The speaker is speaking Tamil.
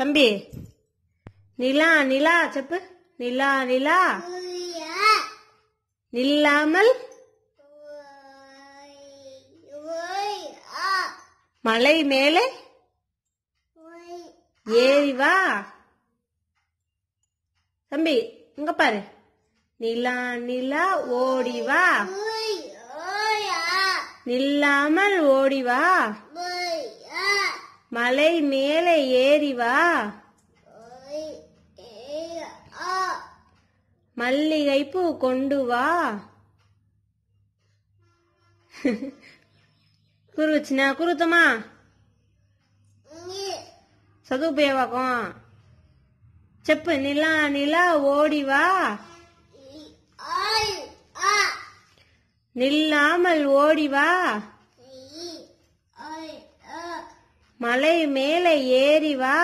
தம்பி நிலா நிலா செப்பு நிலா நிலா நில்லாமல் மலை மேலே ஏறி வா தம்பி இங்க பாரு நிலா நிலா ஓடி வா நில்லாமல் ஓடி வா மலை மேலே ஏறி வா பூ கொண்டு வா குருச்சினா குருத்தமா சதுபயவாக்கம் நிலா நிலா ஓடி வா நில்லாமல் ஓடிவா மலை மேலே ஏறி வா